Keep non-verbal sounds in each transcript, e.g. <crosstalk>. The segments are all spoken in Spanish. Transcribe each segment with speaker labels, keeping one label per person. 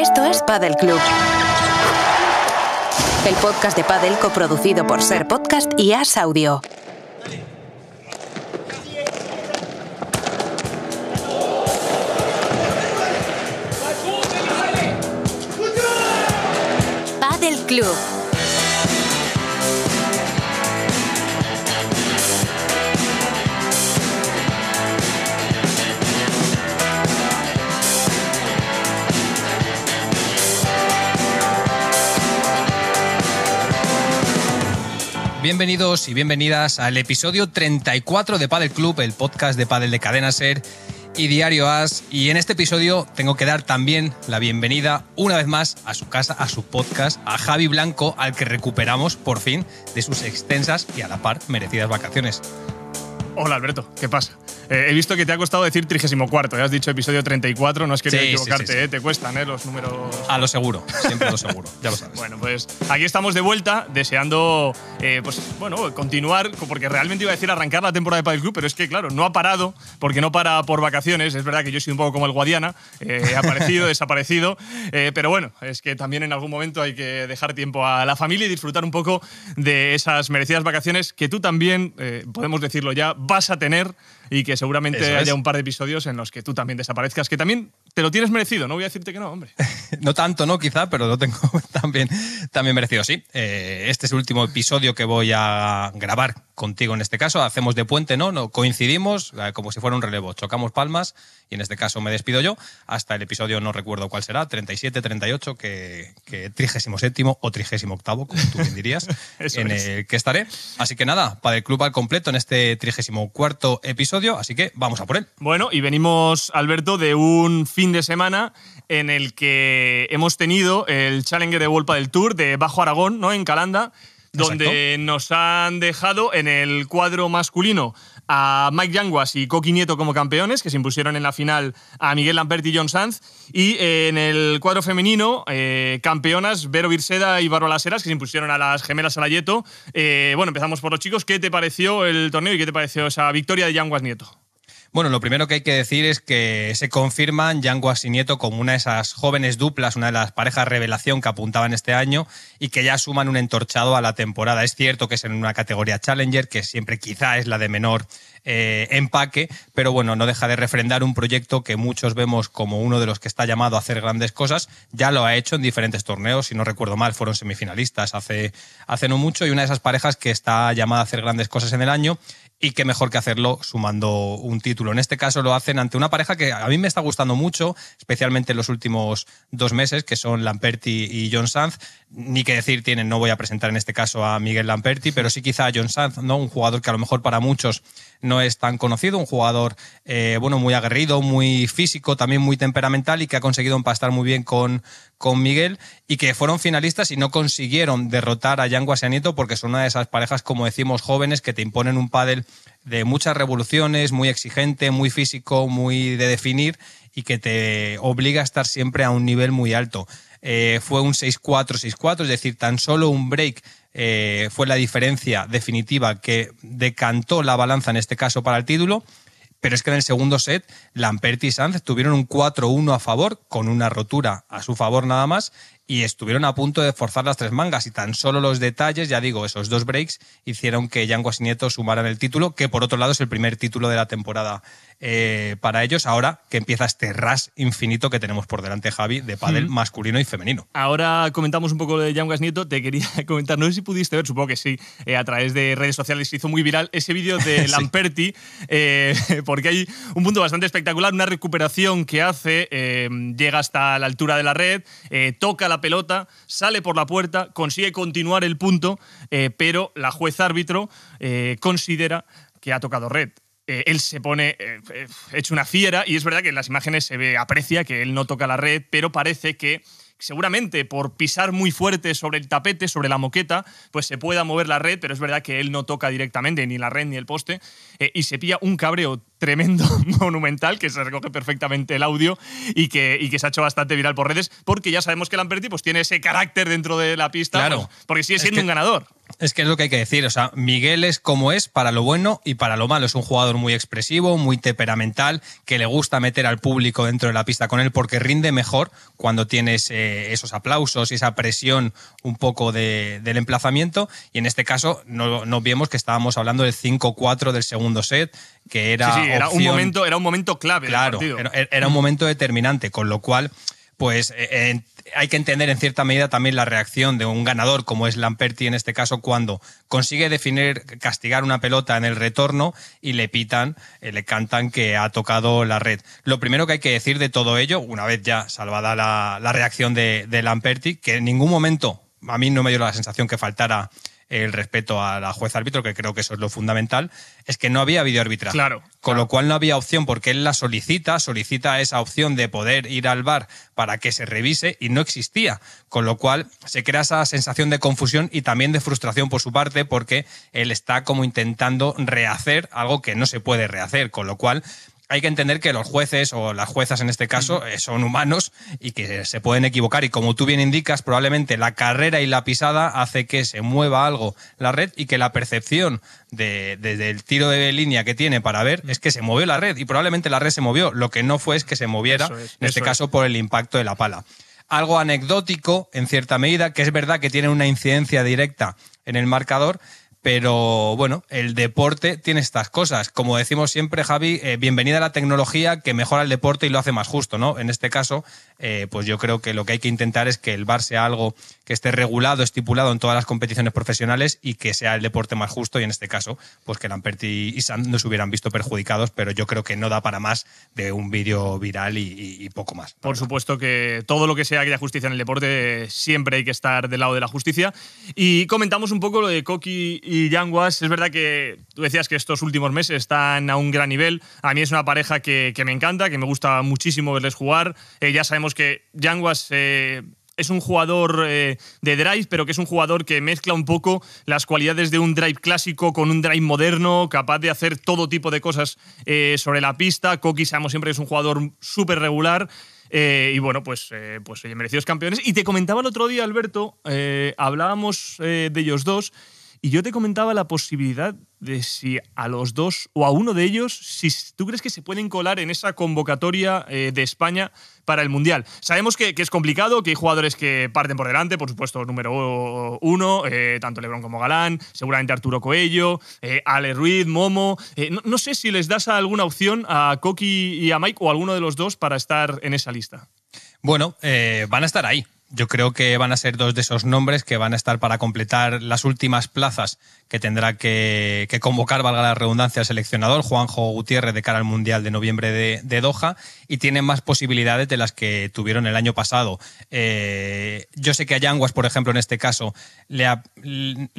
Speaker 1: Esto es Padel Club. El podcast de Padel coproducido por Ser Podcast y As Audio. Padel Club. Bienvenidos y bienvenidas al episodio 34 de Padel Club, el podcast de Padel de Cadena Ser y Diario As. Y en este episodio tengo que dar también la bienvenida una vez más a su casa, a su podcast, a Javi Blanco, al que recuperamos por fin de sus extensas y a la par merecidas vacaciones.
Speaker 2: Hola Alberto, ¿qué pasa? Eh, he visto que te ha costado decir 34, ya has dicho episodio 34, no has querido equivocarte, ¿eh? te cuestan ¿eh? los números.
Speaker 1: A lo seguro, siempre a lo seguro, ya lo sabes.
Speaker 2: Bueno, pues aquí estamos de vuelta, deseando pues, bueno, continuar, porque realmente iba a decir arrancar la temporada de Padel Club, pero es que claro, no ha parado, porque no para por vacaciones, es verdad que yo soy un poco como el Guadiana, he aparecido, <laughs> desaparecido, pero bueno, es que también en algún momento hay que dejar tiempo a la familia y disfrutar un poco de esas merecidas vacaciones que tú también, podemos decirlo ya, vas a tener y que seguramente haya un par de episodios en los que tú también desaparezcas, que también te lo tienes merecido, no voy a decirte que no, hombre.
Speaker 1: <laughs> no tanto, no, quizá, pero lo tengo <laughs> también, también merecido, sí. Eh, este es el último episodio que voy a grabar contigo en este caso, hacemos de puente, ¿no? no coincidimos eh, como si fuera un relevo, chocamos palmas y en este caso me despido yo hasta el episodio, no recuerdo cuál será, 37, 38, que, que 37 o 38, como tú dirías, <laughs> en el que estaré. Así que nada, para el club al completo en este 34 episodio así que vamos a por él. Bueno, y venimos, Alberto, de un fin de
Speaker 2: semana en el que hemos tenido el Challenger de Volpa del Tour de Bajo Aragón, ¿no? En Calanda, donde nos han dejado en el cuadro masculino a Mike Yanguas y Coqui Nieto como campeones, que se impusieron en la final a Miguel Lambert y John Sanz. Y eh, en el cuadro femenino, eh, campeonas Vero Virseda y Baro Laseras, que se impusieron a las gemelas la Eh, bueno, empezamos por los chicos. ¿Qué te pareció el torneo y qué te pareció esa
Speaker 1: victoria de Yanguas Nieto? Bueno, lo primero que hay que decir es que se confirman y Nieto como una de esas jóvenes duplas, una de las parejas revelación que apuntaban este año y que ya suman un entorchado a la temporada. Es cierto que es en una categoría Challenger, que siempre quizá es la de menor eh, empaque, pero bueno, no deja de refrendar un proyecto que muchos vemos como uno de los que está llamado a hacer grandes cosas. Ya lo ha hecho en diferentes torneos, si no recuerdo mal, fueron semifinalistas hace, hace no mucho y una de esas parejas que está llamada a hacer grandes cosas en el año. Y qué mejor que hacerlo sumando un título. En este caso lo hacen ante una pareja que a mí me está gustando mucho, especialmente en los últimos dos meses, que son Lamperti y John Sanz. Ni que decir tienen, no voy a presentar en este caso a Miguel Lamperti, pero sí quizá a John Sanz, ¿no? un jugador que a lo mejor para muchos no es tan conocido, un jugador eh, bueno, muy aguerrido, muy físico, también muy temperamental y que ha conseguido empastar muy bien con, con Miguel y que fueron finalistas y no consiguieron derrotar a Jan Guasianito porque son una de esas parejas, como decimos, jóvenes que te imponen un pádel de muchas revoluciones, muy exigente, muy físico, muy de definir y que te obliga a estar siempre a un nivel muy alto. Eh, fue un 6-4-6-4, es decir, tan solo un break eh, fue la diferencia definitiva que decantó la balanza en este caso para el título. Pero es que en el segundo set, Lamperti y Sanz tuvieron un 4-1 a favor, con una rotura a su favor nada más, y estuvieron a punto de forzar las tres mangas y tan solo los detalles, ya digo, esos dos breaks hicieron que y Nieto sumaran el título, que por otro lado es el primer título de la temporada eh, para ellos, ahora que empieza este ras infinito que tenemos por delante, Javi, de pádel masculino y femenino.
Speaker 2: Ahora comentamos un poco de y Nieto, te quería <laughs> comentar, no sé si pudiste ver, supongo que sí, eh, a través de redes sociales se hizo muy viral ese vídeo de <laughs> Lamperti, eh, <laughs> porque hay un punto bastante espectacular, una recuperación que hace, llega hasta la altura de la red, toca la pelota, sale por la puerta, consigue continuar el punto, eh, pero la juez árbitro eh, considera que ha tocado red. Eh, él se pone hecho una fiera y es verdad que en las imágenes se ve, aprecia que él no toca la red, pero parece que seguramente por pisar muy fuerte sobre el tapete, sobre la moqueta, pues se pueda mover la red, pero es verdad que él no toca directamente ni la red ni el poste y se pilla un cabreo tremendo, <laughs> monumental, que se recoge perfectamente el audio y que, y que se ha hecho bastante viral por redes, porque ya sabemos que Lamperti pues, tiene ese carácter dentro de la pista, claro. Pues, porque
Speaker 1: sigue siendo un ganador. Es que es lo que hay que decir, o sea, Miguel es como es para lo bueno y para lo malo, es un jugador muy expresivo, muy temperamental, que le gusta meter al público dentro de la pista con él porque rinde mejor cuando tienes esos aplausos y esa presión un poco de, del emplazamiento y en este caso no, no vemos que estábamos hablando del 5-4 del segundo set, que era era un momento, era un momento clave. Claro, partido. Era, un momento determinante, con lo cual, pues eh, hay que entender en cierta medida también la reacción de un ganador como es Lamperti en este caso cuando consigue definir, castigar una pelota en el retorno y le pitan, eh, le cantan que ha tocado la red. Lo primero que hay que decir de todo ello, una vez ya salvada la, reacción de Lamperti, que en ningún momento a mí no me dio la sensación que faltara el respeto a la juez árbitro, que creo que eso es lo fundamental, es que no había videoarbitraje. Claro. Con lo cual no había opción, porque él la solicita, solicita esa opción de poder ir al bar para que se revise y no existía. Con lo cual se crea esa sensación de confusión y también de frustración por su parte, porque él está como intentando rehacer algo que no se puede rehacer. Con lo cual hay que entender que los jueces o las juezas en este caso eh, son humanos y que se pueden equivocar. Y como tú bien indicas, probablemente la carrera y la pisada hace que se mueva algo la red y que la percepción de, del tiro de línea que tiene para ver es que se movió la red y probablemente la red se movió. Lo que no fue es que se moviera, en este caso, por el impacto de la pala. Algo anecdótico, en cierta medida, que es verdad que tiene una incidencia directa en el marcador, pero bueno, el deporte tiene estas cosas. Como decimos siempre, Javi, eh, bienvenida a la tecnología que mejora el deporte y lo hace más justo, ¿no? En este caso, eh, pues yo creo que lo que hay que intentar es que el bar sea algo que esté regulado, estipulado en todas las competiciones profesionales y que sea el deporte más justo. Y en este caso, pues que Lamperti y Sand no se hubieran visto perjudicados, pero yo creo que no da para más de un vídeo viral y, poco más. Por
Speaker 2: supuesto que todo lo que sea que haya justicia en el deporte, siempre hay que estar del lado de la justicia. Y comentamos un poco lo de Coqui y Yanguas, es verdad que tú decías que estos últimos meses están a un gran nivel. A mí es una pareja que, me encanta, que me gusta muchísimo verles jugar. Eh, ya sabemos que Yanguas eh, es un jugador eh, de drive, pero que es un jugador que mezcla un poco las cualidades de un drive clásico con un drive moderno, capaz de hacer todo tipo de cosas sobre la pista. Koki sabemos siempre que es un jugador súper regular. y bueno, pues, pues merecidos campeones. Y te comentaba el otro día, Alberto, hablábamos de ellos dos, y yo te comentaba la posibilidad de si a los dos o a uno de ellos, si tú crees que se pueden colar en esa convocatoria eh, de España para el Mundial. Sabemos que, es complicado, que hay jugadores que parten por delante, por supuesto, número uno, eh, tanto Lebron como Galán, seguramente Arturo Coello, eh, Ale Ruiz, Momo. No, sé si les das alguna opción a Coqui y a Mike o a alguno de los dos para estar en esa lista.
Speaker 1: Bueno, van a estar ahí yo creo que van a ser dos de esos nombres que van a estar para completar las últimas plazas que tendrá que, convocar, valga la redundancia, el seleccionador Juanjo Gutiérrez de cara al Mundial de noviembre de, Doha y tienen más posibilidades de las que tuvieron el año pasado. Eh, yo sé que a Yanguas, por ejemplo, en este caso, le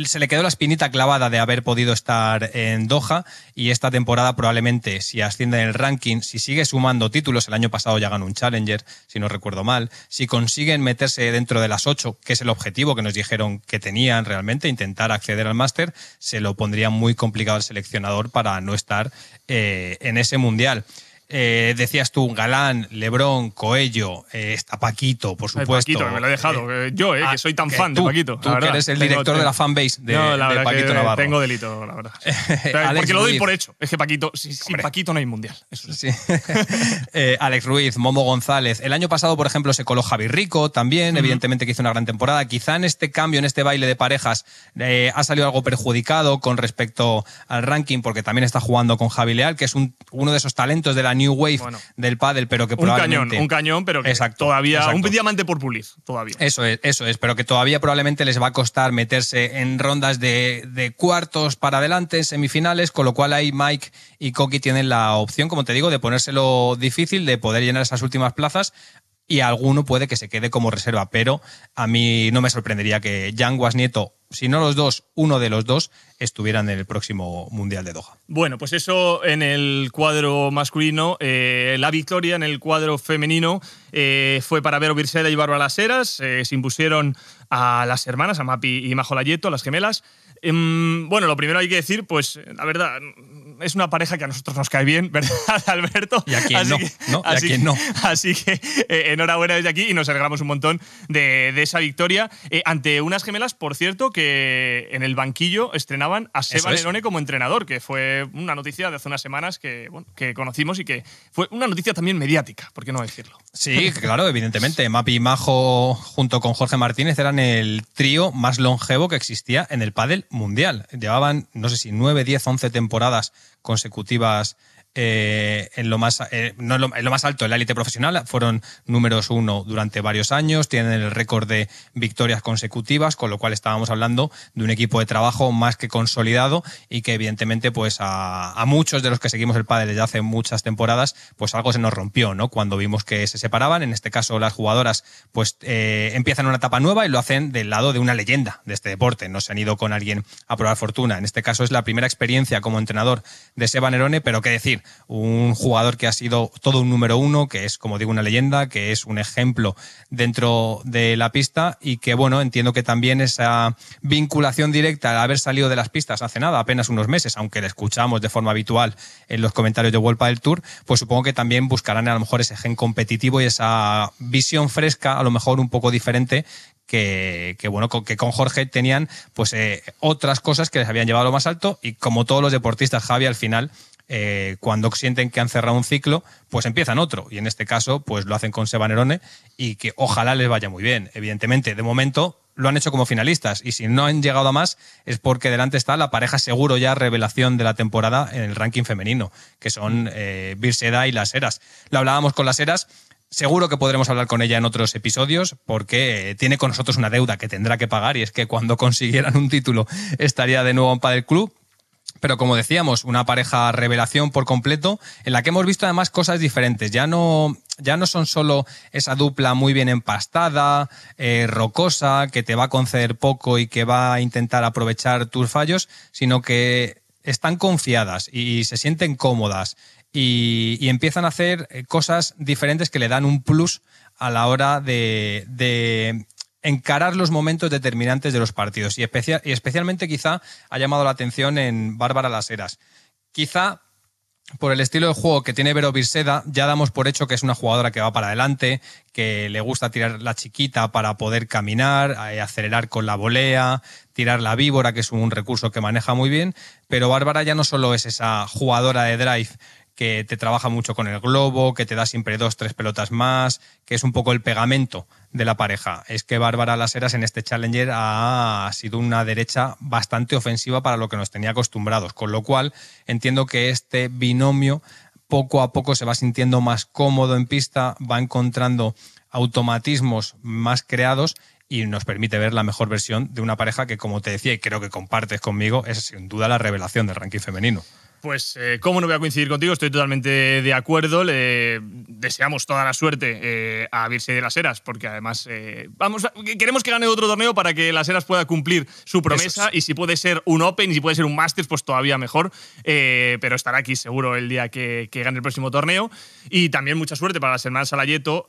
Speaker 1: se le quedó la espinita clavada de haber podido estar en Doha y esta temporada probablemente, si asciende en el ranking, si sigue sumando títulos, el año pasado ya ganó un Challenger, si no recuerdo mal, si consiguen meterse eh, dentro de las ocho, que es el objetivo que nos dijeron que tenían realmente, intentar acceder al máster, se lo pondría muy complicado al seleccionador para no estar eh, en ese mundial. Eh, decías tú, galán, Lebrón, Coello, eh, está Paquito, por eh, supuesto. Paquito, que me lo he dejado. yo, que ah, soy tan fan de Paquito. Tú, la que eres el director de la fanbase de, no, la Paquito Navarro. Tengo
Speaker 2: delito, la verdad. <laughs> porque lo doy por hecho. Es que Paquito, sin Paquito no hay mundial. sí.
Speaker 1: <laughs> Alex Ruiz, Momo González. El año pasado, por ejemplo, se coló Javi Rico también, evidentemente que hizo una gran temporada. Quizá en este cambio, en este baile de parejas, ha salido algo perjudicado con respecto al ranking, porque también está jugando con Javi Leal, que es uno de esos talentos de la new wave del pádel, pero que probablemente... Un cañón, un cañón, pero que todavía... Un
Speaker 2: diamante por pulir, todavía.
Speaker 1: Eso es, eso es, pero que todavía probablemente les va a costar meterse en rondas de, cuartos para adelante, semifinales, con lo cual ahí Mike y Coqui tienen la opción, como te digo, de ponérselo difícil, de poder llenar esas últimas plazas y alguno puede que se quede como reserva, pero a mí no me sorprendería que Jan Nieto si no los dos, uno de los dos, estuvieran en el próximo Mundial de Doha.
Speaker 2: Bueno, pues eso en el cuadro masculino. Eh, la victoria en el cuadro femenino eh, fue para Vero Virseda y Bárbara Laseras. Eh, se impusieron a las hermanas, a Mapi y Majo Layeto, a las gemelas. Em, bueno, lo primero hay que decir, pues la verdad, es una pareja que a nosotros nos cae bien, ¿verdad, <laughs> Alberto? Y a no, Así que eh, enhorabuena desde aquí y nos alegramos un montón de, esa victoria eh, ante unas gemelas, por cierto, que en el banquillo estrenaban a Seba Nerone como entrenador, que fue una noticia de hace unas semanas que, conocimos y que fue una noticia también mediática, ¿por qué no decirlo?
Speaker 1: Sí, claro, evidentemente. Mapi y Majo, junto con Jorge Martínez, eran el trío más longevo que existía en el pádel mundial. Llevaban, no sé si, 9, 10, 11 temporadas consecutivas eh, en lo más, eh, lo, más alto, en la élite profesional. Fueron números uno durante varios años, tienen el récord de victorias consecutivas, con lo cual estábamos hablando de un equipo de trabajo más que consolidado y que evidentemente pues a, muchos de los que seguimos el pádel desde hace muchas temporadas, pues algo se nos rompió, ¿no? Cuando vimos que se separaban, en este caso las jugadoras pues eh, empiezan una etapa nueva y lo hacen del lado de una leyenda de este deporte, no se han ido con alguien a probar fortuna. En este caso es la primera experiencia como entrenador de Seba Nerone, pero qué decir, un jugador que ha sido todo un número uno, que es, como digo, una leyenda, que es un ejemplo dentro de la pista y que, bueno, entiendo que también esa vinculación directa al haber salido de las pistas hace nada, apenas unos meses, aunque le escuchamos de forma habitual en los comentarios de World del Tour, pues supongo que también buscarán a lo mejor ese gen competitivo y esa visión fresca, a lo mejor un poco diferente que, bueno, que con Jorge tenían pues eh, otras cosas que les habían llevado lo más alto y como todos los deportistas, Javi, al final eh, cuando sienten que han cerrado un ciclo, pues empiezan otro. Y en este caso, pues lo hacen con Seba y que ojalá les vaya muy bien. Evidentemente, de momento lo han hecho como finalistas y si no han llegado a más es porque delante está la pareja seguro ya revelación de la temporada en el ranking femenino, que son Birseda eh, y Las Heras. La hablábamos con Las Heras, Seguro que podremos hablar con ella en otros episodios porque eh, tiene con nosotros una deuda que tendrá que pagar y es que cuando <laughs> consiguieran un título estaría de nuevo en Padel Club pero como decíamos, una pareja revelación por completo, en la que hemos visto además cosas diferentes. Ya no, ya no son solo esa dupla muy bien empastada, eh, rocosa, que te va a conceder poco y que va a intentar aprovechar tus fallos, sino que están confiadas y se sienten cómodas y, empiezan a hacer eh, cosas diferentes que le dan un plus a la hora de, de encarar los momentos determinantes de los partidos. Y, especialmente quizá ha llamado la atención en Bárbara Las Heras. Quizá por el estilo de juego que tiene Vero Birseda, ya damos por hecho que es una jugadora que va para adelante, que le gusta tirar la chiquita para poder caminar, eh, acelerar con la volea, tirar la víbora, que es un recurso que maneja muy bien. Pero Bárbara ya no solo es esa jugadora de drive que te trabaja mucho con el globo, que te da siempre dos, tres pelotas más, que es un poco el pegamento de la pareja. Es que Bárbara Laseras en este Challenger ha sido una derecha bastante ofensiva para lo que nos tenía acostumbrados, con lo cual entiendo que este binomio poco a poco se va sintiendo más cómodo en pista, va encontrando automatismos más creados y nos permite ver la mejor versión de una pareja que, como te decía, y creo que compartes conmigo, es sin duda la revelación del ranking femenino.
Speaker 2: Pues, eh, ¿cómo no voy a coincidir contigo? Estoy totalmente de acuerdo. Le deseamos toda la suerte eh, a Virse de las eras, porque además eh, vamos queremos que gane otro torneo para que las eras pueda cumplir su promesa. Y si puede ser un Open y si puede ser un Masters, pues todavía mejor. pero estará aquí seguro el día que, que, gane el próximo torneo. Y también mucha suerte para las hermanas Salayeto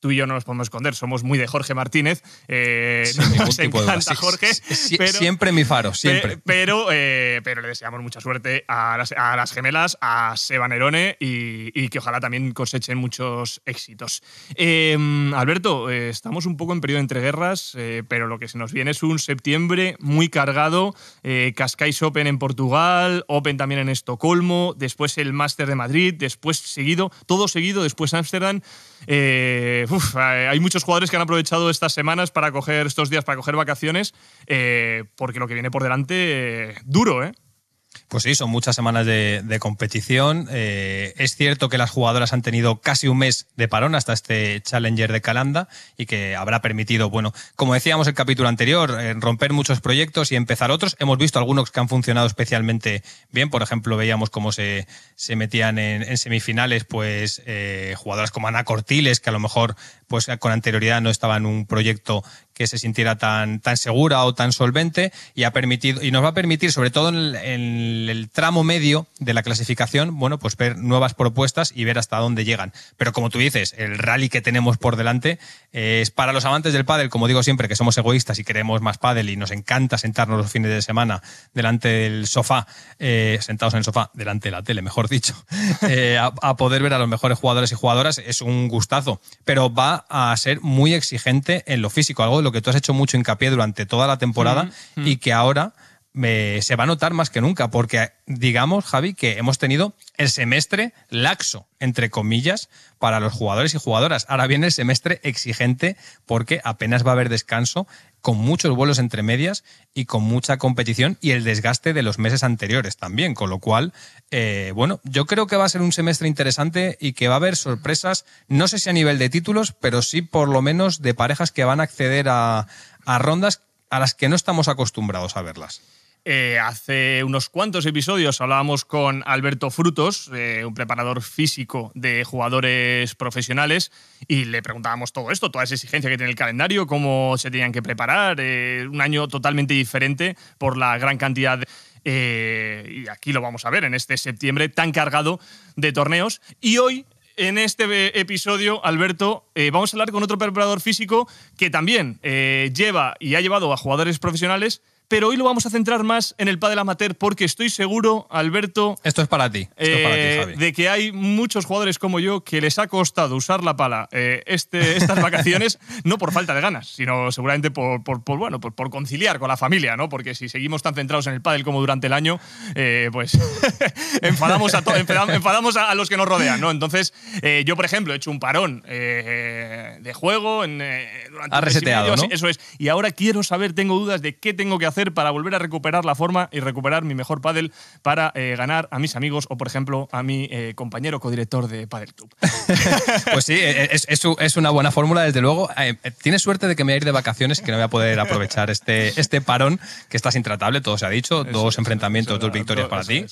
Speaker 2: tú y yo no nos podemos esconder, somos muy de Jorge Martínez. Eh, <laughs> nos encanta Jorge. siempre mi faro, siempre. Pero, eh, pero le deseamos mucha suerte a las, gemelas, a Seba Nerone y, que ojalá también cosechen muchos éxitos. Em, Alberto, eh, estamos un poco en periodo de entreguerras, eh, pero lo que se nos viene es un septiembre muy cargado. Cascais Open en Portugal, Open también en Estocolmo, después el Master de Madrid, después seguido, todo seguido, después Ámsterdam. Eh, eh, hay muchos jugadores que han aprovechado estas semanas para coger, estos días para coger vacaciones, eh, porque lo que viene por delante, eh, duro, ¿eh?
Speaker 1: Pues sí, son muchas semanas de, competición. Eh, es cierto que las jugadoras han tenido casi un mes de parón hasta este Challenger de Calanda y que habrá permitido, bueno, como decíamos el capítulo anterior, eh, romper muchos proyectos y empezar otros. Hemos visto algunos que han funcionado especialmente bien. Por ejemplo, veíamos cómo se, metían en, semifinales, pues eh, jugadoras como Ana Cortiles, que a lo mejor pues con anterioridad no estaba en un proyecto que se sintiera tan, tan segura o tan solvente y ha permitido y nos va a permitir sobre todo en, el el, tramo medio de la clasificación, bueno, pues ver nuevas propuestas y ver hasta dónde llegan. Pero como tú dices, el rally que tenemos por delante eh, es para los amantes del pádel, como digo siempre, que somos egoístas y queremos más pádel y nos encanta sentarnos los fines de semana delante del sofá, eh, sentados en el sofá, delante de la tele, mejor dicho, <laughs> eh, a, poder ver a los mejores jugadores y jugadoras es un gustazo. Pero va a ser muy exigente en lo físico, algo de lo que tú has hecho mucho hincapié durante toda la temporada y que ahora se va a notar más que nunca, porque digamos, Javi, que hemos tenido el semestre laxo, entre comillas, para los jugadores y jugadoras. Ahora viene el semestre exigente porque apenas va a haber descanso, con muchos vuelos entre medias y con mucha competición y el desgaste de los meses anteriores también. Con lo cual, eh, bueno, yo creo que va a ser un semestre interesante y que va a haber sorpresas, no sé si a nivel de títulos, pero sí por lo menos de parejas que van a acceder a rondas a las que no estamos acostumbrados a verlas.
Speaker 2: Eh, hace unos cuantos episodios hablábamos con Alberto Frutos, eh, un preparador físico de jugadores profesionales, y le preguntábamos todo esto, toda esa exigencia que tiene el calendario, cómo se tenían que preparar, eh, un año totalmente diferente por la gran cantidad y aquí lo vamos a ver en este septiembre tan cargado de torneos. Y hoy en este episodio, Alberto, vamos a hablar con otro preparador físico que también lleva y ha llevado a jugadores profesionales pero hoy lo vamos a centrar más en el pádel amateur porque estoy seguro, Alberto...
Speaker 1: Esto es para ti, Esto es para ti eh, Javi.
Speaker 2: De que hay muchos jugadores como yo que les ha costado usar la pala eh, este, estas vacaciones, <laughs> no por falta de ganas, sino seguramente por, por, bueno, por, por, conciliar con la familia, ¿no? Porque si seguimos tan centrados en el pádel como durante el año, eh, pues <laughs> enfadamos, a a, los que nos rodean, ¿no? Entonces, yo, por ejemplo, he hecho un parón de juego en, durante... Ha reseteado, ¿no? Eso es. Y ahora quiero saber, tengo dudas de qué tengo que hacer para volver a recuperar la forma y recuperar mi mejor pádel para eh, ganar a mis amigos o, por ejemplo, a mi eh, compañero codirector de Padel Club?
Speaker 1: <laughs> pues sí, eh, es, es, una buena fórmula, desde luego. Ah, tienes suerte de que me voy a ir de vacaciones, que no voy a poder aprovechar este, este parón, que estás intratable, todo se ha dicho, dos enfrentamientos, dos victorias para ti.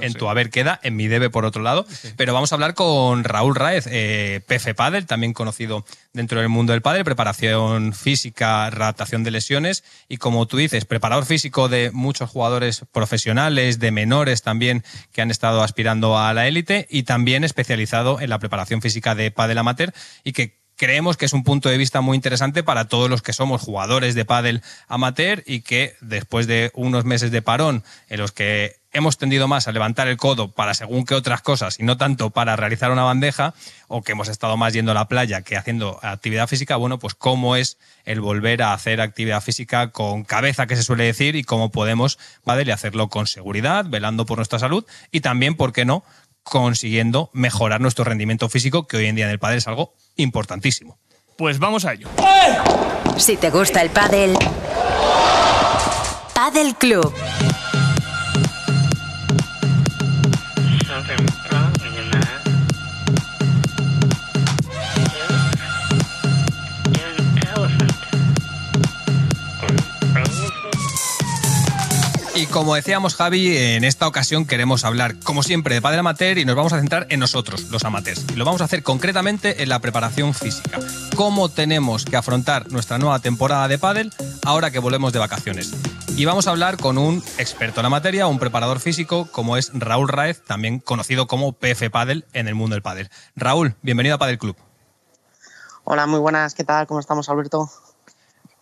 Speaker 1: en tu haber queda, en mi debe por otro lado. Pero vamos a hablar con Raúl Raez, eh, PF Padel, también conocido dentro del mundo del pádel, preparación física, adaptación de lesiones y como tú dices, preparación físico de muchos jugadores profesionales, de menores también que han estado aspirando a la élite y también especializado en la preparación física de Padel amateur y que creemos que es un punto de vista muy interesante para todos los que somos jugadores de pádel amateur y que después de unos meses de parón en los que hemos tendido más a levantar el codo para según que otras cosas y no tanto para realizar una bandeja o que hemos estado más yendo a la playa que haciendo actividad física, bueno, pues cómo es el volver a hacer actividad física con cabeza, que se suele decir, y cómo podemos, ¿vale? hacerlo con seguridad, velando por nuestra salud y también, ¿por qué no?, consiguiendo mejorar nuestro rendimiento físico, que hoy en día en el pádel es algo importantísimo. Pues vamos a ello. Si te gusta el pádel, Paddle Club Y como decíamos Javi, en esta ocasión queremos hablar, como siempre, de padre amateur y nos vamos a centrar en nosotros, los amateurs. Y lo vamos a hacer concretamente en la preparación física. Cómo tenemos que afrontar nuestra nueva temporada de pádel ahora que volvemos de vacaciones. Y vamos a hablar con un experto en la materia, un preparador físico, como es Raúl Raez, también conocido como PF Padel en el mundo del pádel. Raúl, bienvenido a Padel Club.
Speaker 3: Hola, muy buenas, ¿qué tal? ¿Cómo estamos, Alberto?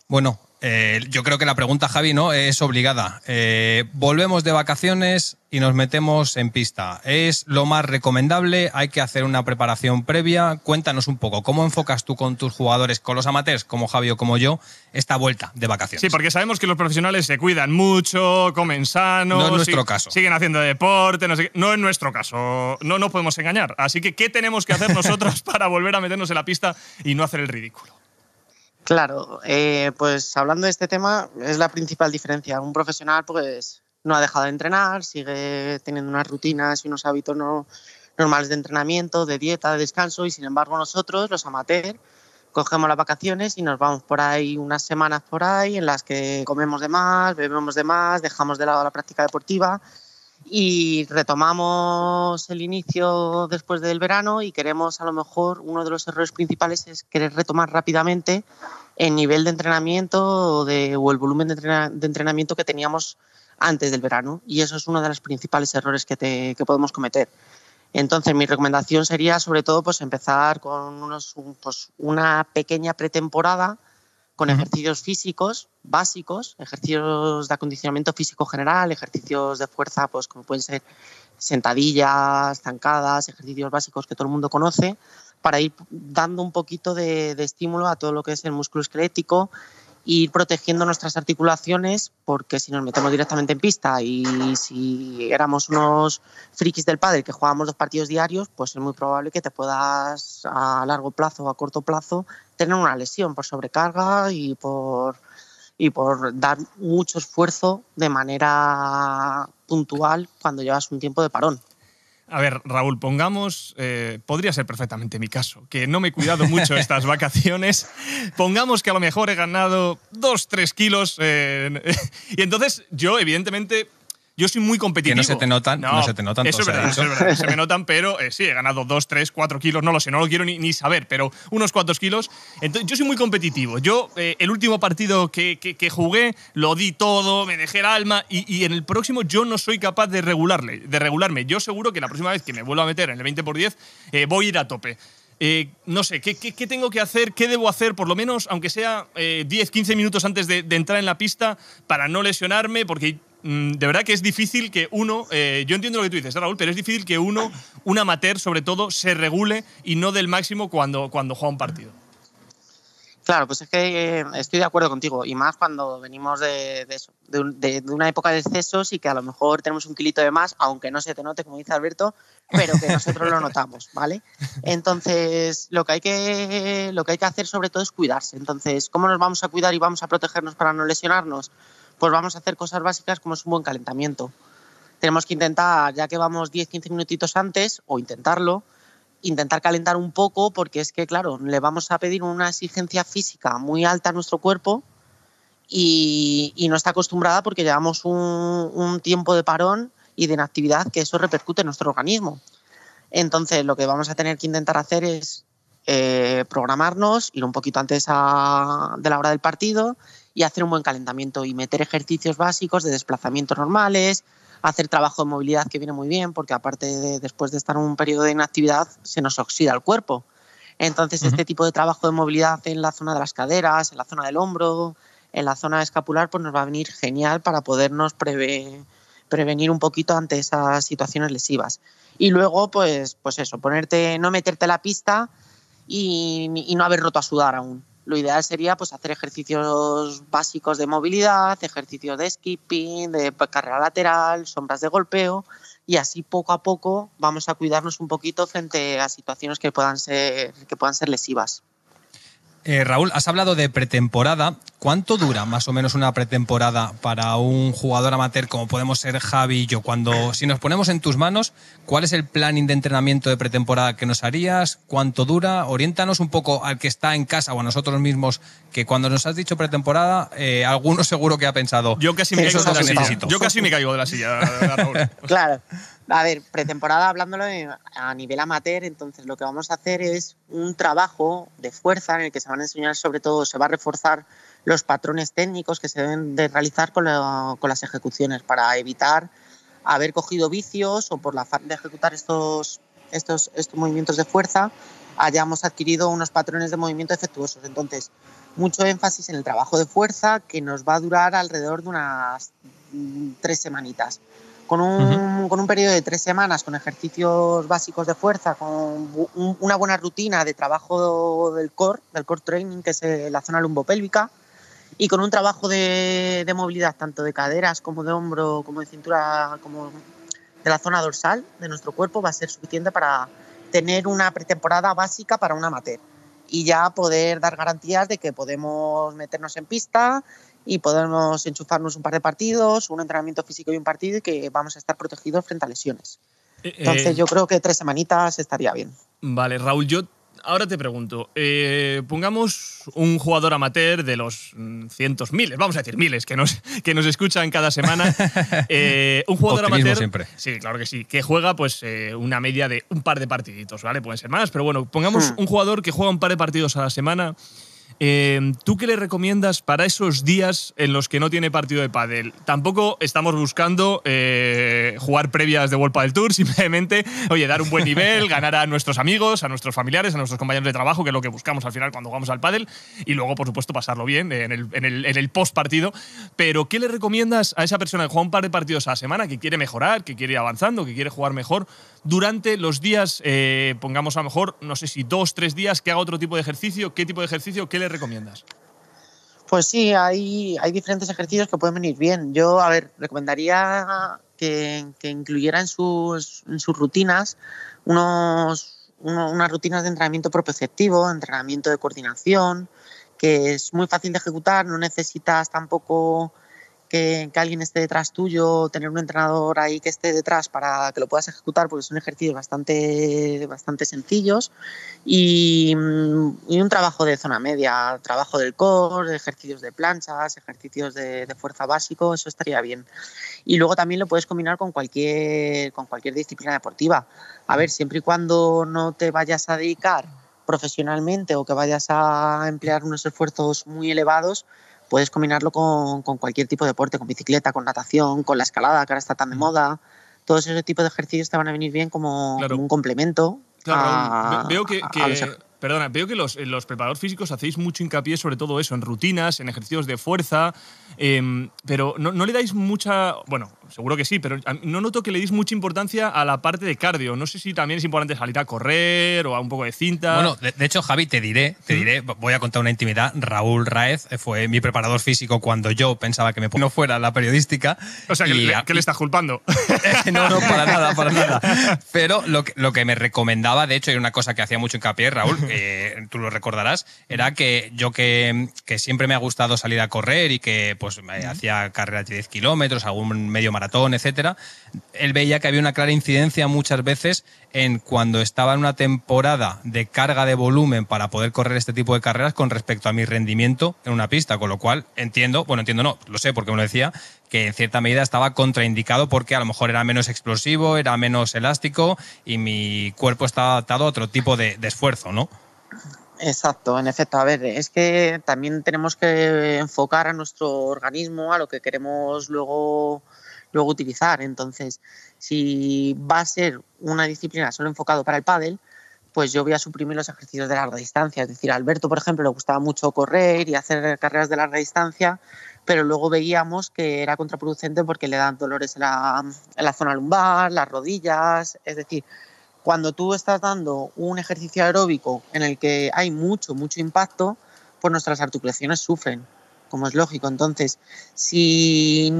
Speaker 1: Bueno, eh, yo creo que la pregunta, Javi, ¿no? Es obligada. Eh, volvemos de vacaciones y nos metemos en pista. ¿Es lo más recomendable? ¿Hay que hacer una preparación previa? Cuéntanos un poco, ¿cómo enfocas tú con tus jugadores, con los amateurs, como Javi o como yo, esta vuelta de vacaciones? Sí, porque sabemos que los profesionales se cuidan mucho, comen sano… No nuestro caso. Siguen haciendo deporte, no, en no es nuestro
Speaker 3: caso.
Speaker 2: No nos podemos engañar. Así que, ¿qué tenemos que hacer <laughs> nosotros para volver a meternos en la pista y no hacer el ridículo?
Speaker 3: Claro, eh, pues hablando de este tema, es la principal diferencia. Un profesional pues no ha dejado de entrenar, sigue teniendo unas rutinas y unos hábitos normales de entrenamiento, de dieta, de descanso, y sin embargo nosotros, los amateurs, cogemos las vacaciones y nos vamos por ahí unas semanas por ahí en las que comemos de más, bebemos de más, dejamos de lado la práctica deportiva y retomamos el inicio después del verano y queremos a lo mejor uno de los errores principales es querer retomar rápidamente el nivel de entrenamiento o, el volumen de, entrenamiento que teníamos antes del verano y eso es uno de los principales errores que, podemos cometer. Entonces mi recomendación sería sobre todo pues, empezar con pues, una pequeña pretemporada con ejercicios físicos básicos, ejercicios de acondicionamiento físico general, ejercicios de fuerza, pues como pueden ser sentadillas, zancadas, ejercicios básicos que todo el mundo conoce, para ir dando un poquito de estímulo a todo lo que es el músculo esquelético, ir protegiendo nuestras articulaciones porque si nos metemos directamente en pista y si éramos unos frikis del padre que jugábamos dos partidos diarios, pues es muy probable que te puedas a largo plazo o a corto plazo tener una lesión por sobrecarga y por, y por dar mucho esfuerzo de manera puntual cuando llevas un tiempo de parón. A
Speaker 2: ver, Raúl, pongamos, eh, podría ser perfectamente mi caso, que no me he cuidado mucho estas vacaciones. Pongamos que a lo mejor he ganado 2, 3 kilos. Eh, <laughs> y entonces yo, evidentemente, yo soy muy competitivo. Que no se te notan, no, se te notan. Eso es verdad, es verdad. se me <laughs> notan, pero eh, sí, he ganado 2, 3, 4 kilos, no lo sé, no lo quiero ni, saber, pero unos cuantos kilos. Entonces, yo soy muy competitivo. Yo, eh, el último partido que, que, jugué, lo di todo, me dejé el alma y, y, en el próximo yo no soy capaz de, regularle, de regularme. Yo seguro que la próxima vez que me vuelva a meter en el 20x10, eh, voy a ir a tope. no sé, ¿qué, ¿qué, tengo que hacer? ¿Qué debo hacer? Por lo menos, aunque sea 10, 15 minutos antes de, de, entrar en la pista, para no lesionarme, porque Mm, de verdad que es difícil que uno, eh, yo entiendo lo que tú dices, Raúl, pero es difícil que uno, un amateur sobre todo, se regule y no del máximo cuando, cuando juega un partido.
Speaker 3: Claro, pues es que eh, estoy de acuerdo contigo, y más cuando venimos de, una época de excesos y que a lo mejor tenemos un kilito de más, aunque no se te note, como dice Alberto, pero que nosotros lo notamos, ¿vale? Entonces, lo que, hay que, lo que hay que hacer sobre todo es cuidarse. Entonces, ¿cómo nos vamos a cuidar y vamos a protegernos para no lesionarnos? pues vamos a hacer cosas básicas como es un buen calentamiento. Tenemos que intentar, ya que vamos 10-15 minutitos antes, o intentarlo, intentar calentar un poco, porque es que, claro, le vamos a pedir una exigencia física muy alta a nuestro cuerpo y, no está acostumbrada porque llevamos un, tiempo de parón y de inactividad que eso repercute en nuestro organismo. Entonces, lo que vamos a tener que intentar hacer es eh, programarnos, ir un poquito antes de la hora del partido y hacer un buen calentamiento y meter ejercicios básicos de desplazamientos normales, hacer trabajo de movilidad que viene muy bien porque aparte de, después de estar en un periodo de inactividad se nos oxida el cuerpo. Entonces este tipo de trabajo de movilidad en la zona de las caderas, en la zona del hombro, en la zona escapular pues nos va a venir genial para podernos prevenir un poquito ante esas situaciones lesivas. Y luego pues pues eso, ponerte no meterte la pista y, y no haber roto a sudar aún lo ideal sería pues hacer ejercicios básicos de movilidad, ejercicios de skipping, de carrera lateral, sombras de golpeo y así poco a poco vamos a cuidarnos un poquito frente a situaciones que puedan ser que puedan ser lesivas.
Speaker 1: Eh, Raúl, has hablado de pretemporada. ¿Cuánto dura más o menos una pretemporada para un jugador amateur como podemos ser Javi y yo? Cuando, si nos ponemos en tus manos, ¿cuál es el planning de entrenamiento de pretemporada que nos harías? ¿Cuánto dura? Oriéntanos un poco al que está en casa o a nosotros mismos, que cuando nos has dicho pretemporada, eh, alguno seguro que ha pensado. Yo casi me, caigo de, la silla. Yo casi me caigo de la silla. <laughs> Raúl.
Speaker 3: claro. A ver, pretemporada hablándolo a nivel amateur, entonces lo que vamos a hacer es un trabajo de fuerza en el que se van a enseñar sobre todo, se va a reforzar los patrones técnicos que se deben de realizar con, las ejecuciones para evitar haber cogido vicios o por la falta de ejecutar estos, estos movimientos de fuerza hayamos adquirido unos patrones de movimiento efectuosos. Entonces, mucho énfasis en el trabajo de fuerza que nos va a durar alrededor de unas mm, tres semanitas con un, con un periodo de tres semanas, con ejercicios básicos de fuerza, con una buena rutina de trabajo del core, del core training, que es eh, la zona lumbopélvica, y con un trabajo de, de movilidad tanto de caderas como de hombro, como de cintura, como de la zona dorsal de nuestro cuerpo, va a ser suficiente para tener una pretemporada básica para un amateur y ya poder dar garantías de que podemos meternos en pista y podemos enchufarnos un par de partidos, un entrenamiento físico y un partido que vamos a estar protegidos frente a lesiones. Eh, eh, Entonces yo creo que tres semanitas estaría bien.
Speaker 2: Vale, Raúl, yo ahora te pregunto, eh, pongamos un jugador amateur de los mm, cientos, miles, vamos a decir miles, que nos, que nos escuchan cada semana. <laughs> un jugador amateur. siempre. Sí, claro que sí. Que juega pues una media de un par de partiditos, ¿vale? Pueden ser más, pero bueno, pongamos hmm. un jugador que juega un par de partidos a la semana Em, ¿Tú qué le recomiendas para esos días en los que no tiene partido de pádel? Tampoco estamos buscando eh, jugar previas de World del Tour, <laughs> simplemente, oye, dar un buen nivel, ganar a nuestros amigos, a nuestros familiares, a nuestros compañeros de trabajo, que es lo que buscamos al final cuando jugamos al pádel, y luego, por supuesto, pasarlo bien en el, post partido. Pero, ¿qué le recomiendas a esa persona que juega un par de partidos a la semana, que quiere mejorar, que quiere ir avanzando, que quiere jugar mejor, durante los días, eh, pongamos a lo mejor, no sé si dos, tres días, que haga otro tipo de ejercicio, qué tipo de ejercicio, qué recomiendas?
Speaker 3: Pues sí, hay, hay diferentes ejercicios que pueden venir bien. Yo, a ver, recomendaría que, incluyera en sus, rutinas unos, unas rutinas de entrenamiento propioceptivo, entrenamiento de coordinación, que es muy fácil de ejecutar, no necesitas tampoco que, alguien esté detrás tuyo, tener un entrenador ahí que esté detrás para que lo puedas ejecutar, porque son ejercicios bastante, bastante sencillos. Mm, y, un trabajo de zona media, trabajo del core, ejercicios de planchas, ejercicios de, fuerza básico, eso estaría bien. Y luego también lo puedes combinar con con cualquier disciplina deportiva. A ver, siempre y cuando no te vayas a dedicar profesionalmente o que vayas a emplear unos esfuerzos muy elevados, puedes combinarlo con, cualquier tipo de deporte, con bicicleta, con natación, con la escalada, que ahora está tan de mm. moda. Todos esos tipos de ejercicios te van a venir bien como, un complemento. veo que,
Speaker 2: Perdona, veo que los, eh, los preparadores físicos hacéis mucho hincapié sobre todo eso, en rutinas, en ejercicios de fuerza, em, pero no, le dais mucha, bueno, seguro que sí, pero no noto que le deis mucha importancia a la parte de cardio. No sé si también es importante salir a correr o a un poco de cinta. Bueno,
Speaker 1: de, hecho, Javi, te diré, te diré, voy a contar una intimidad. Raúl Raez eh, fue mi preparador físico cuando yo pensaba que me <laughs> no fuera la periodística. O sea, que, le, estás culpando. <laughs> Eh, no, no, para <laughs> nada, para nada. Pero lo que, lo que me recomendaba, de hecho, era una cosa que hacía mucho hincapié, Raúl, tú lo recordarás, era que yo que, siempre me ha gustado salir a correr y que pues me hacía carreras de 10 kilómetros, algún medio maratón, etcétera, él veía que había una clara incidencia muchas veces en cuando estaba en una temporada de carga de volumen para poder correr este tipo de carreras con respecto a mi rendimiento en una pista, con lo cual entiendo, bueno, entiendo no, lo sé porque me lo decía, que en cierta medida estaba contraindicado porque a lo mejor era menos explosivo, era menos elástico y mi cuerpo estaba adaptado a otro tipo de, de esfuerzo, ¿no?
Speaker 3: Exacto, en efecto. A ver, es que también tenemos que enfocar a nuestro organismo a lo que queremos luego, luego utilizar. Entonces, si va a ser una disciplina solo enfocado para el pádel, pues yo voy a suprimir los ejercicios de larga distancia. Es decir, a Alberto, por ejemplo, le gustaba mucho correr y hacer carreras de larga distancia, pero luego veíamos que era contraproducente porque le dan dolores en la, en la zona lumbar, las rodillas, es decir, cuando tú estás dando un ejercicio aeróbico en el que hay mucho, mucho impacto, pues nuestras articulaciones sufren, como es lógico. Entonces, si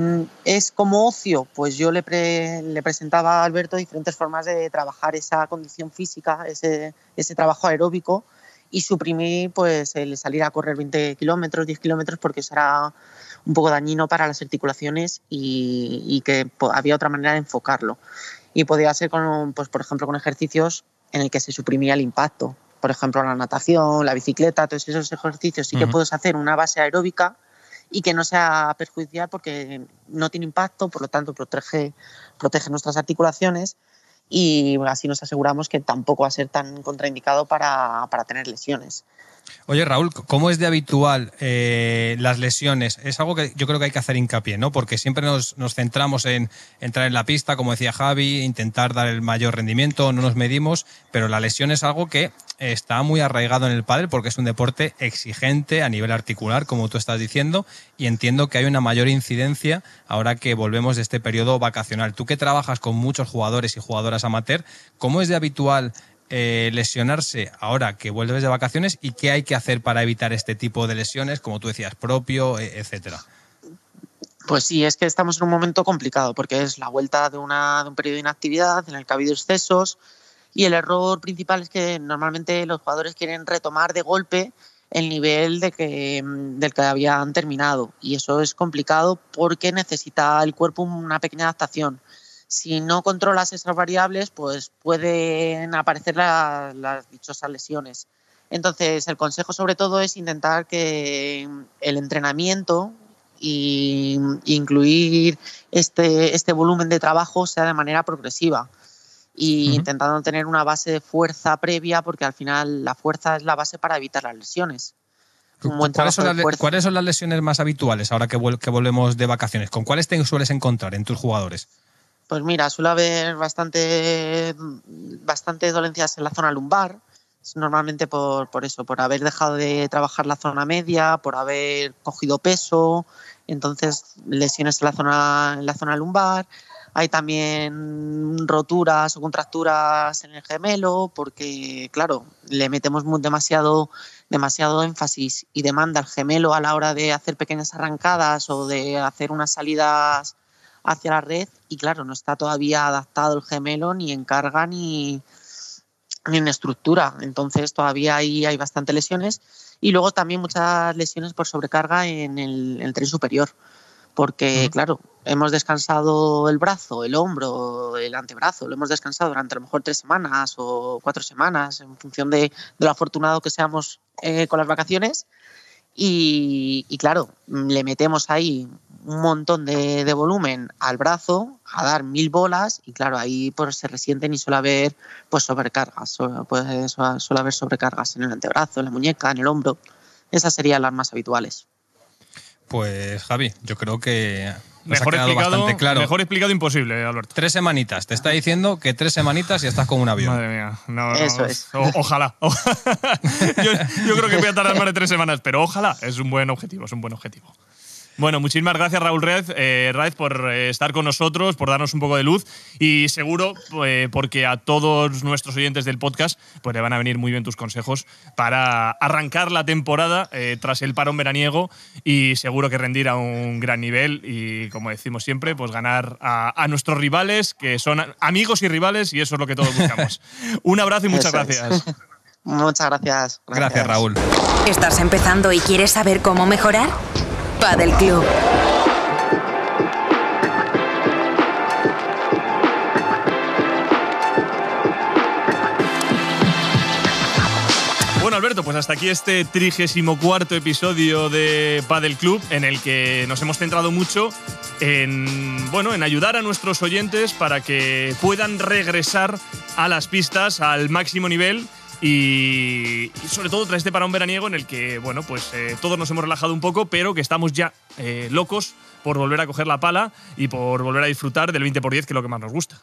Speaker 3: es como ocio, pues yo le, presentaba a Alberto diferentes formas de trabajar esa condición física, ese, ese trabajo aeróbico, y suprimí pues el salir a correr 20 kilómetros, 10 kilómetros, porque eso era un poco dañino para las articulaciones y, que había otra manera de enfocarlo. Y podía ser con, pues, por ejemplo, con ejercicios en el que se suprimía el impacto. Por ejemplo, la natación, la bicicleta, todos esos ejercicios sí que puedes hacer una base aeróbica y que no sea perjudicial porque no tiene impacto, por lo tanto protege, protege nuestras articulaciones y así nos aseguramos que tampoco va a ser tan contraindicado para, tener lesiones.
Speaker 1: Oye, Raúl, ¿cómo es de habitual eh, las lesiones? Es algo que yo creo que hay que hacer hincapié, ¿no? Porque siempre nos, nos, centramos en entrar en la pista, como decía Javi, intentar dar el mayor rendimiento, no nos medimos, pero la lesión es algo que está muy arraigado en el pádel porque es un deporte exigente a nivel articular, como tú estás diciendo, y entiendo que hay una mayor incidencia ahora que volvemos de este periodo vacacional. Tú que trabajas con muchos jugadores y jugadoras amateur, ¿cómo es de habitual eh, lesionarse ahora que vuelves de vacaciones y qué hay que hacer para evitar este tipo de lesiones, como tú decías, propio, e, etcétera?
Speaker 3: Pues sí, es que estamos en un momento complicado porque es la vuelta de, de un periodo de inactividad en el que ha habido excesos, y el error principal es que normalmente los jugadores quieren retomar de golpe el nivel de que, mm, del que habían terminado. Y eso es complicado porque necesita el cuerpo una pequeña adaptación. Si no controlas esas variables, pues pueden aparecer las dichosas lesiones. Entonces, el consejo sobre todo es intentar que mm, el entrenamiento e incluir este, este volumen de trabajo sea de manera progresiva e intentando tener una base de fuerza previa, porque al final la fuerza es la base para evitar las lesiones.
Speaker 1: ¿Cuáles, son las, lesiones más habituales ahora que, que volvemos de vacaciones? ¿Con cuáles te sueles encontrar en tus jugadores?
Speaker 3: Pues mira, suele haber bastante, bastante dolencias en la zona lumbar, normalmente por, por, eso, por haber dejado de trabajar la zona media, por haber cogido peso, entonces lesiones en la zona, en la zona lumbar, hay también roturas o contracturas en el gemelo porque, claro, le metemos demasiado, demasiado énfasis y demanda al gemelo a la hora de hacer pequeñas arrancadas o de hacer unas salidas hacia la red y, claro, no está todavía adaptado el gemelo ni en carga ni, en estructura. Entonces todavía ahí hay bastantes lesiones y luego también muchas lesiones por sobrecarga en el tren superior porque, claro, hemos descansado el brazo, el hombro, el antebrazo, lo hemos descansado durante a lo mejor tres semanas o cuatro semanas, en función de, lo afortunado que seamos eh, con las vacaciones. Y, claro, le metemos ahí un montón de, volumen al brazo, a dar mil bolas, y claro, ahí pues, se resienten y suele haber pues, sobrecargas, pues, suele haber sobrecargas en el antebrazo, en la muñeca, en el hombro. Esas serían las más habituales.
Speaker 1: Pues Javi, yo creo que mejor explicado, Mejor explicado imposible, Alberto. Tres semanitas. Te está diciendo que tres semanitas y estás con un avión. Madre mía.
Speaker 3: No, Eso es.
Speaker 2: ojalá.
Speaker 1: <laughs> yo, yo, creo que voy a tardar más de tres
Speaker 2: semanas, pero ojalá. Es un buen objetivo, es un buen objetivo. Bueno, muchísimas gracias Raúl Red, eh, por eh, estar con nosotros, por darnos un poco de luz y seguro eh, porque a todos nuestros oyentes del podcast pues le van a venir muy bien tus consejos para arrancar la temporada eh, tras el parón veraniego y seguro que rendir a un gran nivel y como decimos siempre pues ganar a, nuestros rivales que son amigos y rivales y eso es lo que todos <laughs> buscamos. un abrazo y muchas gracias.
Speaker 3: Muchas gracias.
Speaker 2: Gracias Raúl.
Speaker 3: ¿Estás empezando y quieres saber cómo mejorar? del Club.
Speaker 2: Bueno, Alberto, pues hasta aquí este cuarto episodio de Padel Club, en el que nos hemos centrado mucho en, bueno, en ayudar a nuestros oyentes para que puedan regresar a las pistas al máximo nivel y, sobre todo tras este parón veraniego en el que, bueno, pues eh, todos nos hemos relajado un poco, pero que estamos ya eh, locos por volver a coger la pala y por volver a disfrutar del 20 por 10 que es lo que más nos gusta.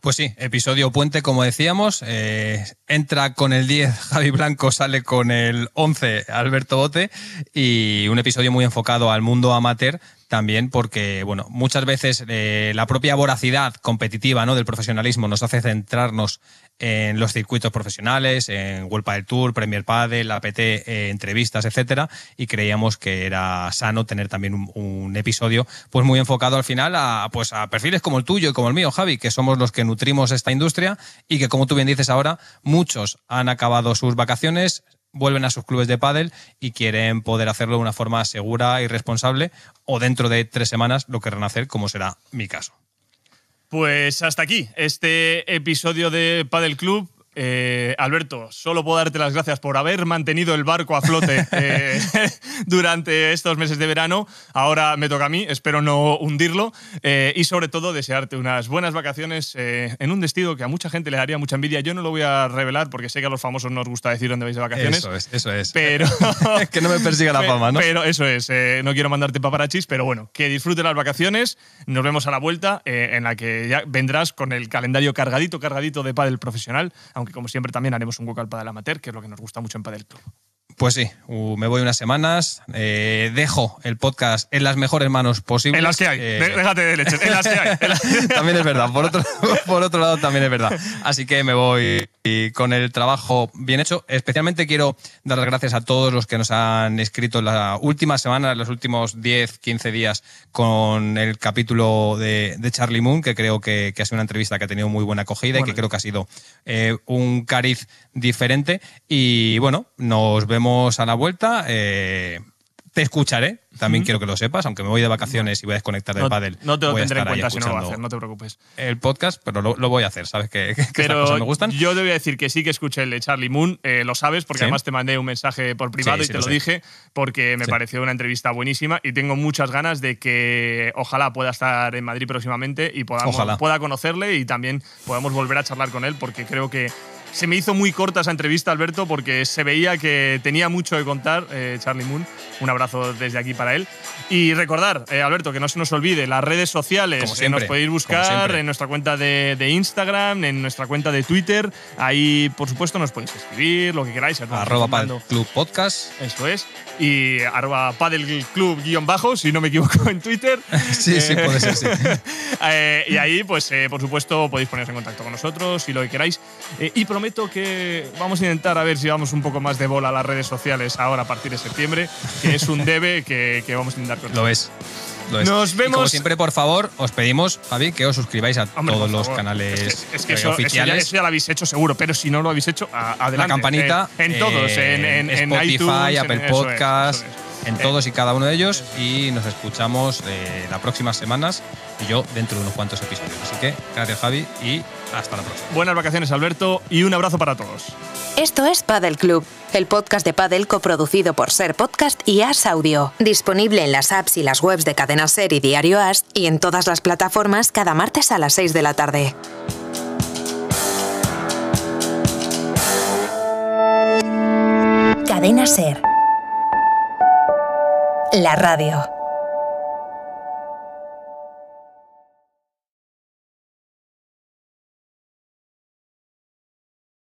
Speaker 1: Pues sí, episodio puente, como decíamos. Eh, entra con el 10 <laughs> Javi Blanco, sale con el 11 Alberto Bote y un episodio muy enfocado al mundo amateur, también porque, bueno, muchas veces la propia voracidad competitiva ¿no? del profesionalismo nos hace centrarnos en los circuitos profesionales, en World del Tour, Premier Padel, APT, eh, entrevistas, etcétera, y creíamos que era sano tener también un, episodio pues muy enfocado al final a pues a perfiles como el tuyo y como el mío, Javi, que somos los que nutrimos esta industria y que como tú bien dices ahora, muchos han acabado sus vacaciones, vuelven a sus clubes de pádel y quieren poder hacerlo de una forma segura y responsable o dentro de tres semanas lo querrán hacer como será mi caso.
Speaker 2: Pues hasta aquí este episodio de Padel Club. Eh, Alberto, solo puedo darte las gracias por haber mantenido el barco a flote <laughs> eh, <laughs> durante estos meses de verano. Ahora me toca a mí, espero no hundirlo. Eh, y sobre todo, desearte unas buenas vacaciones en un destino que a mucha gente le daría mucha envidia. Yo no lo voy a revelar porque sé que a los famosos no os gusta decir dónde vais de vacaciones. Eso es,
Speaker 1: eso es. Pero.
Speaker 2: <laughs> que no me persiga la fama, ¿no? Pero eso es. no quiero mandarte paparachis, pero bueno, que disfrutes las vacaciones. Nos vemos a la vuelta, en la que ya vendrás con el calendario cargadito, cargadito de pádel profesional aunque como siempre también haremos un hueco al la Amateur, que es lo que nos gusta mucho en Padel Club.
Speaker 1: Pues sí, me voy unas semanas, eh, dejo el podcast en las mejores manos posibles. En las que hay, eh,
Speaker 2: déjate de leche, en las que hay.
Speaker 1: <laughs> también es verdad, <laughs> por otro, lado también es verdad. Así que me voy y con el trabajo bien hecho. Especialmente quiero dar las gracias a todos los que nos han escrito en la última semana, los últimos 10, 15 días con el capítulo de, Charlie Moon, que creo que, ha sido una entrevista que ha tenido muy buena acogida y que creo que ha sido eh, un cariz diferente. Y bueno, nos vemos a la vuelta. Eh, te escucharé, también quiero que lo sepas, aunque me voy de vacaciones y voy a desconectar del padel No te lo tendré en cuenta si no lo voy a hacer, no te preocupes. El podcast, pero lo, voy a hacer, sabes que, <laughs> me gustan.
Speaker 2: Yo te decir que sí que escuché el de Charlie Moon, eh, lo sabes, porque además te mandé un mensaje por privado y te lo, dije, porque me pareció una entrevista buenísima y tengo muchas ganas de que ojalá pueda estar en Madrid próximamente y podamos, pueda conocerle y también podamos volver a charlar con él, porque creo que se me hizo muy corta esa entrevista, Alberto, porque se veía que tenía mucho que contar eh, Charlie Moon. Un abrazo desde aquí para él. Y recordar, eh, Alberto, que no se nos olvide, las redes sociales eh, nos podéis buscar en nuestra cuenta de, de, Instagram, en nuestra cuenta de Twitter. Ahí, por supuesto, nos podéis escribir lo que queráis. Arroba Club Podcast. Eso es. Y arroba Padel Club guión bajo, si no me equivoco, en Twitter. <laughs> sí, sí, puede ser, sí. <laughs> y ahí, pues, por supuesto, podéis poneros en contacto con nosotros y si lo que queráis. y prometo que vamos a intentar a ver si vamos un poco más de bola a las redes sociales ahora a partir de septiembre,
Speaker 1: que es un debe que, vamos a intentar cortar. Lo es. Nos vemos. como siempre, por favor, os pedimos, Javi, que os suscribáis a todos los canales es que, es que oficiales. Eso ya,
Speaker 2: lo habéis hecho seguro, pero si no lo habéis hecho, adelante. La campanita. En, todos, eh, en, en, Spotify, Apple Podcasts
Speaker 1: en todos y cada uno de ellos y nos escuchamos eh, las próximas semanas y yo dentro de unos cuantos episodios. Así que gracias Javi y hasta la próxima.
Speaker 2: Buenas vacaciones Alberto y un abrazo para todos.
Speaker 1: Esto es Paddle Club, el podcast de Paddle coproducido por Ser Podcast y As Audio, disponible en las apps y las webs de Cadena Ser y Diario As y en todas las plataformas cada martes a las 6 de la tarde. Cadena Ser
Speaker 2: la radio.